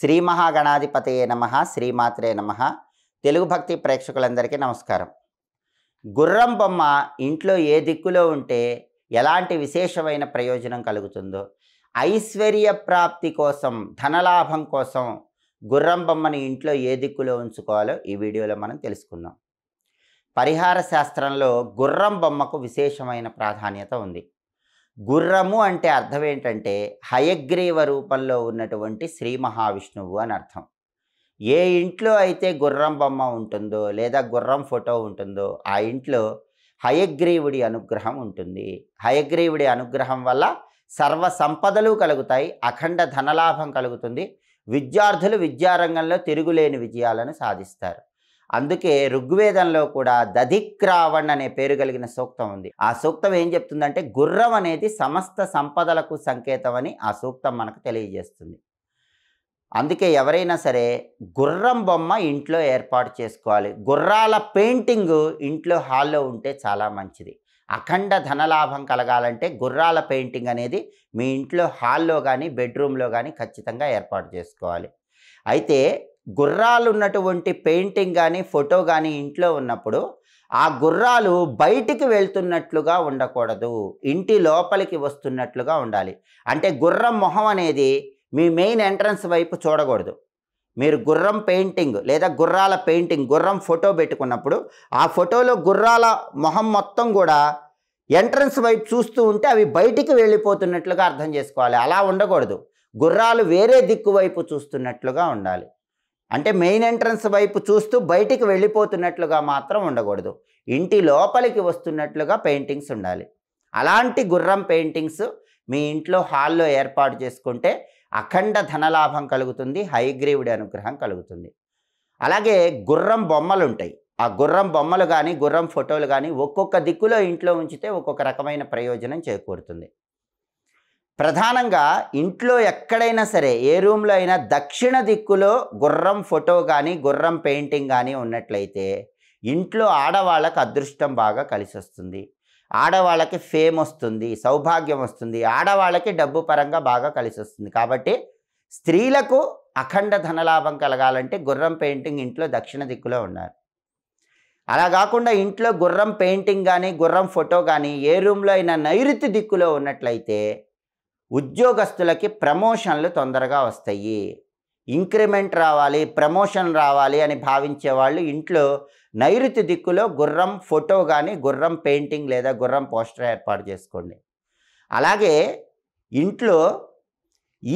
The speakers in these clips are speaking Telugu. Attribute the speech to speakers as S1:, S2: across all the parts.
S1: శ్రీ మహాగణాధిపతయే నమ శ్రీమాత్రే నమ తెలుగు భక్తి ప్రేక్షకులందరికీ నమస్కారం గుర్రం బొమ్మ ఇంట్లో ఏ దిక్కులో ఉంటే ఎలాంటి విశేషమైన ప్రయోజనం కలుగుతుందో ఐశ్వర్య ప్రాప్తి కోసం ధనలాభం కోసం గుర్రం బొమ్మని ఇంట్లో ఏ దిక్కులో ఉంచుకోవాలో ఈ వీడియోలో మనం తెలుసుకుందాం పరిహార శాస్త్రంలో గుర్రం బొమ్మకు విశేషమైన ప్రాధాన్యత ఉంది గుర్రము అంటే అర్థం ఏంటంటే హయగ్రీవ రూపంలో ఉన్నటువంటి శ్రీ మహావిష్ణువు అని అర్థం ఏ ఇంట్లో అయితే గుర్రం బొమ్మ ఉంటుందో లేదా గుర్రం ఫోటో ఉంటుందో ఆ ఇంట్లో హయగ్రీవుడి అనుగ్రహం ఉంటుంది హయగ్రీవుడి అనుగ్రహం వల్ల సర్వ సంపదలు కలుగుతాయి అఖండ ధనలాభం కలుగుతుంది విద్యార్థులు విద్యారంగంలో తిరుగులేని విజయాలను సాధిస్తారు అందుకే ఋగ్వేదంలో కూడా దధిక్రావణ్ అనే పేరు కలిగిన సూక్తం ఉంది ఆ సూక్తం ఏం చెప్తుందంటే గుర్రం అనేది సమస్త సంపదలకు సంకేతం అని ఆ సూక్తం మనకు తెలియజేస్తుంది అందుకే ఎవరైనా సరే గుర్రం బొమ్మ ఇంట్లో ఏర్పాటు చేసుకోవాలి గుర్రాల పెయింటింగ్ ఇంట్లో హాల్లో ఉంటే చాలా మంచిది అఖండ ధనలాభం కలగాలంటే గుర్రాల పెయింటింగ్ అనేది మీ ఇంట్లో హాల్లో కానీ బెడ్రూమ్లో కానీ ఖచ్చితంగా ఏర్పాటు చేసుకోవాలి అయితే గుర్రాలు ఉన్నటువంటి పెయింటింగ్ కానీ ఫోటో కానీ ఇంట్లో ఉన్నప్పుడు ఆ గుర్రాలు బయటికి వెళ్తున్నట్లుగా ఉండకూడదు ఇంటి లోపలికి వస్తున్నట్లుగా ఉండాలి అంటే గుర్రం మొహం అనేది మీ మెయిన్ ఎంట్రన్స్ వైపు చూడకూడదు మీరు గుర్రం పెయింటింగ్ లేదా గుర్రాల పెయింటింగ్ గుర్రం ఫోటో పెట్టుకున్నప్పుడు ఆ ఫోటోలో గుర్రాల మొహం మొత్తం కూడా ఎంట్రన్స్ వైపు చూస్తూ ఉంటే అవి బయటికి వెళ్ళిపోతున్నట్లుగా అర్థం చేసుకోవాలి అలా ఉండకూడదు గుర్రాలు వేరే దిక్కు వైపు చూస్తున్నట్లుగా ఉండాలి అంటే మెయిన్ ఎంట్రన్స్ వైపు చూస్తూ బయటికి వెళ్ళిపోతున్నట్లుగా మాత్రం ఉండకూడదు ఇంటి లోపలికి వస్తున్నట్లుగా పెయింటింగ్స్ ఉండాలి అలాంటి గుర్రం పెయింటింగ్స్ మీ ఇంట్లో హాల్లో ఏర్పాటు చేసుకుంటే అఖండ ధనలాభం కలుగుతుంది హైగ్రీవుడి అనుగ్రహం కలుగుతుంది అలాగే గుర్రం బొమ్మలు ఉంటాయి ఆ గుర్రం బొమ్మలు కానీ గుర్రం ఫోటోలు కానీ ఒక్కొక్క దిక్కులో ఇంట్లో ఉంచితే ఒక్కొక్క రకమైన ప్రయోజనం చేకూరుతుంది ప్రధానంగా ఇంట్లో ఎక్కడైనా సరే ఏ రూమ్లో అయినా దక్షిణ దిక్కులో గుర్రం ఫోటో కానీ గుర్రం పెయింటింగ్ కానీ ఉన్నట్లయితే ఇంట్లో ఆడవాళ్ళకు అదృష్టం బాగా కలిసి వస్తుంది ఆడవాళ్ళకి ఫేమ్ వస్తుంది సౌభాగ్యం వస్తుంది ఆడవాళ్ళకి డబ్బు పరంగా బాగా కలిసి వస్తుంది కాబట్టి స్త్రీలకు అఖండ ధనలాభం కలగాలంటే గుర్రం పెయింటింగ్ ఇంట్లో దక్షిణ దిక్కులో ఉన్నారు అలా కాకుండా ఇంట్లో గుర్రం పెయింటింగ్ కానీ గుర్రం ఫోటో కానీ ఏ రూమ్లో అయినా నైరుతి దిక్కులో ఉన్నట్లయితే ఉద్యోగస్తులకి ప్రమోషన్లు తొందరగా వస్తాయి ఇంక్రిమెంట్ రావాలి ప్రమోషన్ రావాలి అని భావించే వాళ్ళు ఇంట్లో నైరుతి దిక్కులో గుర్రం ఫోటో కానీ గుర్రం పెయింటింగ్ లేదా గుర్రం పోస్టర్ ఏర్పాటు చేసుకోండి అలాగే ఇంట్లో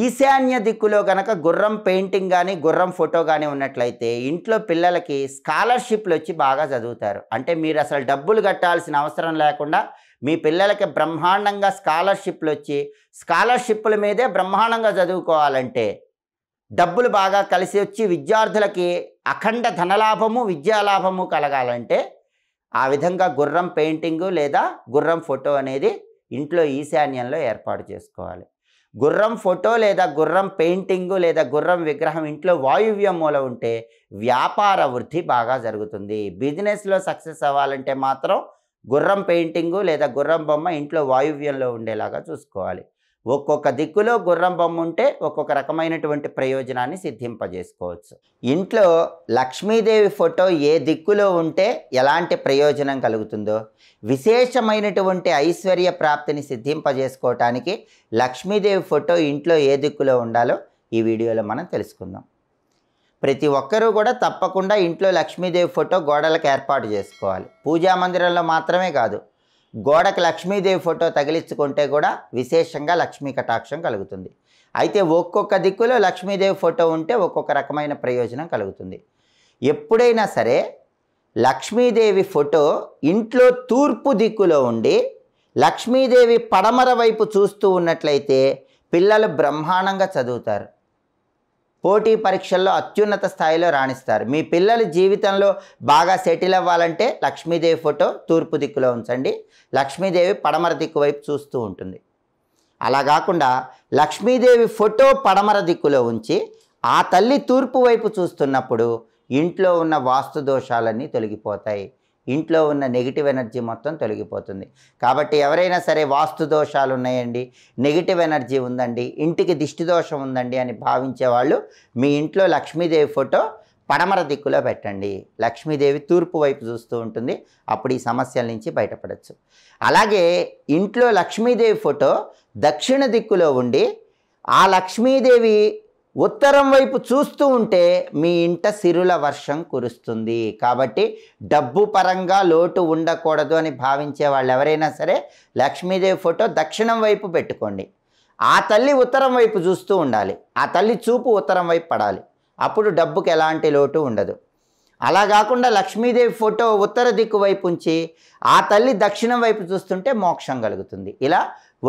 S1: ఈశాన్య దిక్కులో కనుక గుర్రం పెయింటింగ్ కానీ గుర్రం ఫోటో కానీ ఉన్నట్లయితే ఇంట్లో పిల్లలకి స్కాలర్షిప్లు వచ్చి బాగా చదువుతారు అంటే మీరు అసలు డబ్బులు కట్టాల్సిన అవసరం లేకుండా మీ పిల్లలకి బ్రహ్మాండంగా స్కాలర్షిప్లు వచ్చి స్కాలర్షిప్ల మీదే బ్రహ్మాండంగా చదువుకోవాలంటే డబ్బులు బాగా కలిసి వచ్చి విద్యార్థులకి అఖండ ధనలాభము విద్యాలాభము కలగాలంటే ఆ విధంగా గుర్రం పెయింటింగు లేదా గుర్రం ఫోటో అనేది ఇంట్లో ఈశాన్యంలో ఏర్పాటు చేసుకోవాలి గుర్రం ఫోటో లేదా గుర్రం పెయింటింగు లేదా గుర్రం విగ్రహం ఇంట్లో వాయువ్య మూల ఉంటే వ్యాపార వృద్ధి బాగా జరుగుతుంది బిజినెస్లో సక్సెస్ అవ్వాలంటే మాత్రం గుర్రం పెయింటింగు లేదా గుర్రం బొమ్మ ఇంట్లో వాయువ్యంలో ఉండేలాగా చూసుకోవాలి ఒక్కొక్క దిక్కులో గుర్రం బొమ్మ ఉంటే ఒక్కొక్క రకమైనటువంటి ప్రయోజనాన్ని సిద్ధింపజేసుకోవచ్చు ఇంట్లో లక్ష్మీదేవి ఫోటో ఏ దిక్కులో ఉంటే ఎలాంటి ప్రయోజనం కలుగుతుందో విశేషమైనటువంటి ఐశ్వర్య ప్రాప్తిని సిద్ధింపజేసుకోవటానికి లక్ష్మీదేవి ఫోటో ఇంట్లో ఏ దిక్కులో ఉండాలో ఈ వీడియోలో మనం తెలుసుకుందాం ప్రతి ఒక్కరూ కూడా తప్పకుండా ఇంట్లో లక్ష్మీదేవి ఫోటో గోడలకు ఏర్పాటు చేసుకోవాలి పూజా మందిరంలో మాత్రమే కాదు గోడకు లక్ష్మీదేవి ఫోటో తగిలించుకుంటే కూడా విశేషంగా లక్ష్మీ కటాక్షం కలుగుతుంది అయితే ఒక్కొక్క దిక్కులో లక్ష్మీదేవి ఫోటో ఉంటే ఒక్కొక్క రకమైన ప్రయోజనం కలుగుతుంది ఎప్పుడైనా సరే లక్ష్మీదేవి ఫోటో ఇంట్లో తూర్పు దిక్కులో ఉండి లక్ష్మీదేవి పడమర వైపు చూస్తూ ఉన్నట్లయితే పిల్లలు బ్రహ్మాండంగా చదువుతారు పోటీ పరీక్షల్లో అత్యున్నత స్థాయిలో రాణిస్తారు మీ పిల్లల జీవితంలో బాగా సెటిల్ అవ్వాలంటే లక్ష్మీదేవి ఫోటో తూర్పు దిక్కులో ఉంచండి లక్ష్మీదేవి పడమర దిక్కు వైపు చూస్తూ ఉంటుంది అలా కాకుండా లక్ష్మీదేవి ఫోటో పడమర దిక్కులో ఉంచి ఆ తల్లి తూర్పు వైపు చూస్తున్నప్పుడు ఇంట్లో ఉన్న వాస్తు దోషాలన్నీ తొలగిపోతాయి ఇంట్లో ఉన్న నెగిటివ్ ఎనర్జీ మొత్తం తొలగిపోతుంది కాబట్టి ఎవరైనా సరే వాస్తు దోషాలు ఉన్నాయండి నెగిటివ్ ఎనర్జీ ఉందండి ఇంటికి దిష్టి దోషం ఉందండి అని భావించే వాళ్ళు మీ ఇంట్లో లక్ష్మీదేవి ఫోటో పడమర దిక్కులో పెట్టండి లక్ష్మీదేవి తూర్పు వైపు చూస్తూ ఉంటుంది అప్పుడు ఈ సమస్యల నుంచి బయటపడచ్చు అలాగే ఇంట్లో లక్ష్మీదేవి ఫోటో దక్షిణ దిక్కులో ఉండి ఆ లక్ష్మీదేవి ఉత్తరం వైపు చూస్తూ ఉంటే మీ ఇంట సిరుల వర్షం కురుస్తుంది కాబట్టి డబ్బు పరంగా లోటు ఉండకూడదు అని భావించే వాళ్ళు ఎవరైనా సరే లక్ష్మీదేవి ఫోటో దక్షిణం వైపు పెట్టుకోండి ఆ తల్లి ఉత్తరం వైపు చూస్తూ ఉండాలి ఆ తల్లి చూపు ఉత్తరం వైపు పడాలి అప్పుడు డబ్బుకి ఎలాంటి లోటు ఉండదు అలా కాకుండా లక్ష్మీదేవి ఫోటో ఉత్తర దిక్కు వైపు ఉంచి ఆ తల్లి దక్షిణం వైపు చూస్తుంటే మోక్షం కలుగుతుంది ఇలా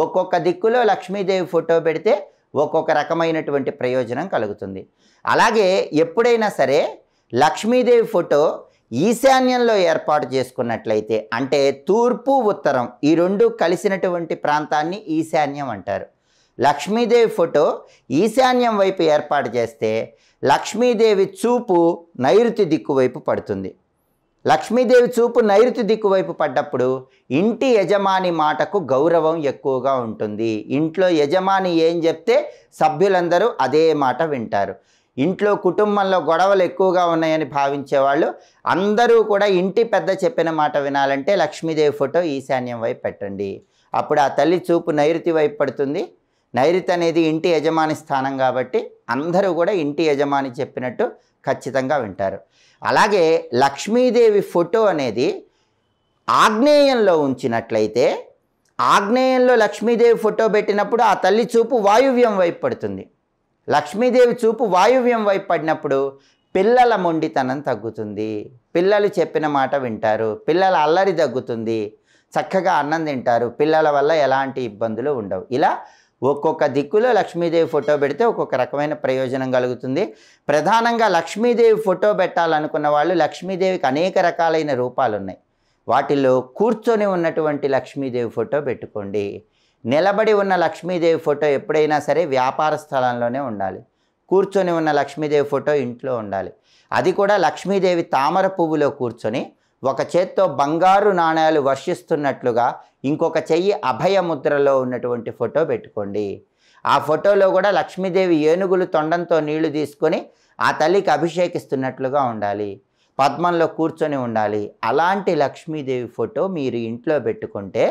S1: ఒక్కొక్క దిక్కులో లక్ష్మీదేవి ఫోటో పెడితే ఒక్కొక్క రకమైనటువంటి ప్రయోజనం కలుగుతుంది అలాగే ఎప్పుడైనా సరే లక్ష్మీదేవి ఫోటో ఈశాన్యంలో ఏర్పాటు చేసుకున్నట్లయితే అంటే తూర్పు ఉత్తరం ఈ రెండు కలిసినటువంటి ప్రాంతాన్ని ఈశాన్యం అంటారు లక్ష్మీదేవి ఫోటో ఈశాన్యం వైపు ఏర్పాటు చేస్తే లక్ష్మీదేవి చూపు నైరుతి దిక్కు వైపు పడుతుంది లక్ష్మీదేవి చూపు నైరుతి దిక్కు వైపు పడ్డప్పుడు ఇంటి యజమాని మాటకు గౌరవం ఎక్కువగా ఉంటుంది ఇంట్లో యజమాని ఏం చెప్తే సభ్యులందరూ అదే మాట వింటారు ఇంట్లో కుటుంబంలో గొడవలు ఎక్కువగా ఉన్నాయని భావించేవాళ్ళు అందరూ కూడా ఇంటి పెద్ద చెప్పిన మాట వినాలంటే లక్ష్మీదేవి ఫోటో ఈశాన్యం వైపు పెట్టండి అప్పుడు ఆ తల్లి చూపు నైరుతి వైపు పడుతుంది నైరుతి అనేది ఇంటి యజమాని స్థానం కాబట్టి అందరూ కూడా ఇంటి యజమాని చెప్పినట్టు ఖచ్చితంగా వింటారు అలాగే లక్ష్మీదేవి ఫోటో అనేది ఆగ్నేయంలో ఉంచినట్లయితే ఆగ్నేయంలో లక్ష్మీదేవి ఫోటో పెట్టినప్పుడు ఆ తల్లి చూపు వాయువ్యం వైపు పడుతుంది లక్ష్మీదేవి చూపు వాయువ్యం వైపు పడినప్పుడు పిల్లల మొండితనం తగ్గుతుంది పిల్లలు చెప్పిన మాట వింటారు పిల్లల అల్లరి తగ్గుతుంది చక్కగా అన్నం తింటారు పిల్లల వల్ల ఎలాంటి ఇబ్బందులు ఉండవు ఇలా ఒక్కొక్క దిక్కులో లక్ష్మీదేవి ఫోటో పెడితే ఒక్కొక్క రకమైన ప్రయోజనం కలుగుతుంది ప్రధానంగా లక్ష్మీదేవి ఫోటో పెట్టాలనుకున్న వాళ్ళు లక్ష్మీదేవికి అనేక రకాలైన రూపాలు ఉన్నాయి వాటిలో కూర్చొని ఉన్నటువంటి లక్ష్మీదేవి ఫోటో పెట్టుకోండి నిలబడి ఉన్న లక్ష్మీదేవి ఫోటో ఎప్పుడైనా సరే వ్యాపార స్థలంలోనే ఉండాలి కూర్చొని ఉన్న లక్ష్మీదేవి ఫోటో ఇంట్లో ఉండాలి అది కూడా లక్ష్మీదేవి తామర పువ్వులో కూర్చొని ఒక చేత్తో బంగారు నాణాలు వర్షిస్తున్నట్లుగా ఇంకొక చెయ్యి అభయముద్రలో ఉన్నటువంటి ఫోటో పెట్టుకోండి ఆ ఫోటోలో కూడా లక్ష్మీదేవి ఏనుగులు తొండంతో నీళ్లు తీసుకొని ఆ తల్లికి అభిషేకిస్తున్నట్లుగా ఉండాలి పద్మంలో కూర్చొని ఉండాలి అలాంటి లక్ష్మీదేవి ఫోటో మీరు ఇంట్లో పెట్టుకుంటే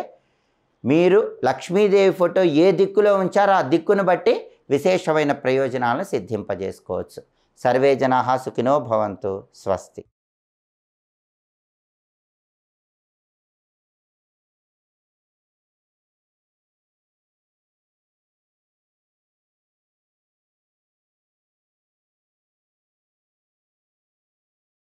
S1: మీరు లక్ష్మీదేవి ఫోటో ఏ దిక్కులో ఉంచారో ఆ దిక్కును బట్టి విశేషమైన ప్రయోజనాలను సిద్ధింపజేసుకోవచ్చు సర్వే జనా సుఖినో భవంతు స్వస్తి